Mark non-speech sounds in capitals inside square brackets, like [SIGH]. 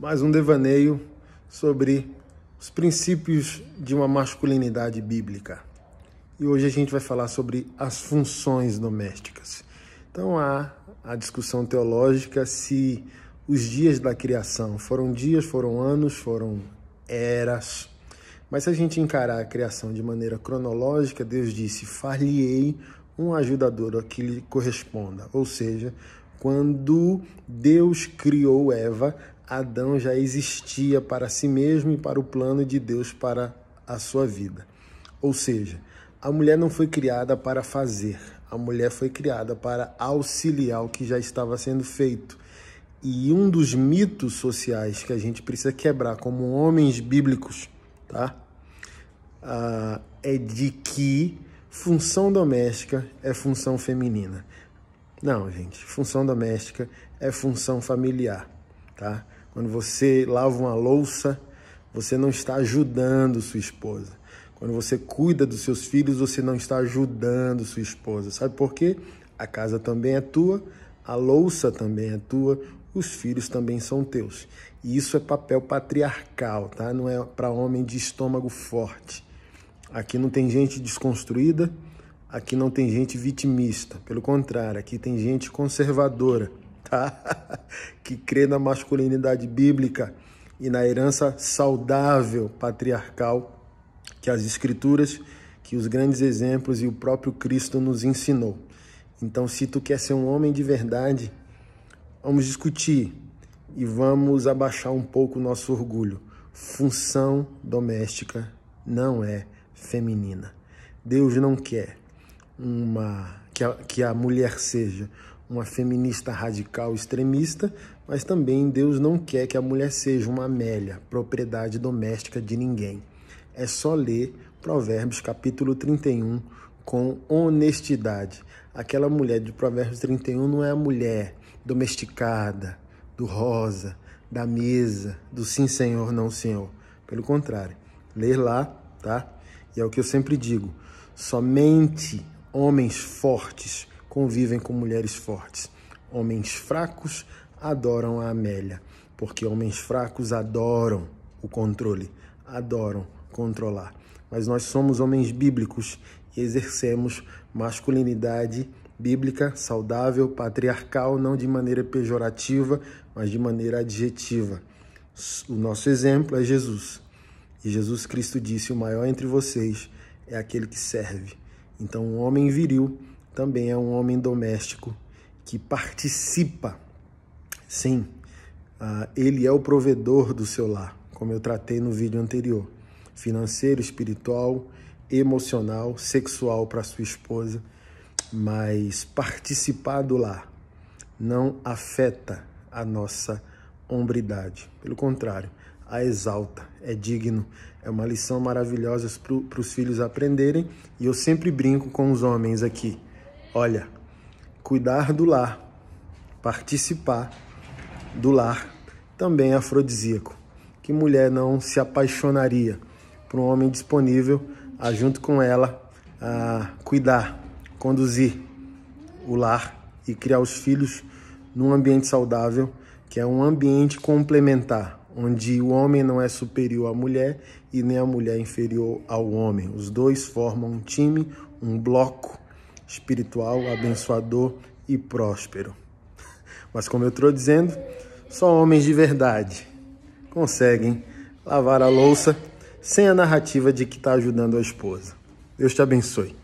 mais um devaneio sobre os princípios de uma masculinidade bíblica. E hoje a gente vai falar sobre as funções domésticas. Então há a discussão teológica se os dias da criação foram dias, foram anos, foram eras. Mas se a gente encarar a criação de maneira cronológica, Deus disse: Far-lhe-ei um ajudador que lhe corresponda. Ou seja, quando Deus criou Eva, Adão já existia para si mesmo e para o plano de Deus para a sua vida. Ou seja, a mulher não foi criada para fazer, a mulher foi criada para auxiliar o que já estava sendo feito. E um dos mitos sociais que a gente precisa quebrar como homens bíblicos, tá? Ah, é de que função doméstica é função feminina. Não, gente, função doméstica é função familiar, tá? Quando você lava uma louça, você não está ajudando sua esposa. Quando você cuida dos seus filhos, você não está ajudando sua esposa. Sabe por quê? A casa também é tua, a louça também é tua, os filhos também são teus. E isso é papel patriarcal, tá? Não é para homem de estômago forte. Aqui não tem gente desconstruída, aqui não tem gente vitimista. Pelo contrário, aqui tem gente conservadora tá? [LAUGHS] que crê na masculinidade bíblica e na herança saudável patriarcal que as Escrituras, que os grandes exemplos e o próprio Cristo nos ensinou. Então, se tu quer ser um homem de verdade, vamos discutir e vamos abaixar um pouco o nosso orgulho. Função doméstica não é feminina. Deus não quer uma que a, que a mulher seja uma feminista radical extremista, mas também Deus não quer que a mulher seja uma amélia, propriedade doméstica de ninguém. É só ler Provérbios capítulo 31 com honestidade. Aquela mulher de Provérbios 31 não é a mulher domesticada, do rosa, da mesa, do sim senhor, não senhor. Pelo contrário, ler lá, tá? E é o que eu sempre digo: somente homens fortes convivem com mulheres fortes. Homens fracos adoram a Amélia, porque homens fracos adoram o controle, adoram controlar. Mas nós somos homens bíblicos e exercemos masculinidade bíblica, saudável, patriarcal, não de maneira pejorativa, mas de maneira adjetiva. O nosso exemplo é Jesus. E Jesus Cristo disse: O maior entre vocês é aquele que serve. Então, um homem viril também é um homem doméstico que participa. Sim, ah, ele é o provedor do seu lar, como eu tratei no vídeo anterior. Financeiro, espiritual, emocional, sexual para sua esposa, mas participar do lar não afeta a nossa hombridade. Pelo contrário, a exalta, é digno. É uma lição maravilhosa para os filhos aprenderem. E eu sempre brinco com os homens aqui. Olha, cuidar do lar, participar do lar, também é afrodisíaco. Que mulher não se apaixonaria por um homem disponível a, ah, junto com ela, a ah, cuidar, conduzir o lar e criar os filhos num ambiente saudável, que é um ambiente complementar, onde o homem não é superior à mulher e nem a mulher é inferior ao homem. Os dois formam um time, um bloco espiritual, abençoador e próspero. Mas como eu estou dizendo, só homens de verdade conseguem lavar a louça sem a narrativa de que está ajudando a esposa. Deus te abençoe.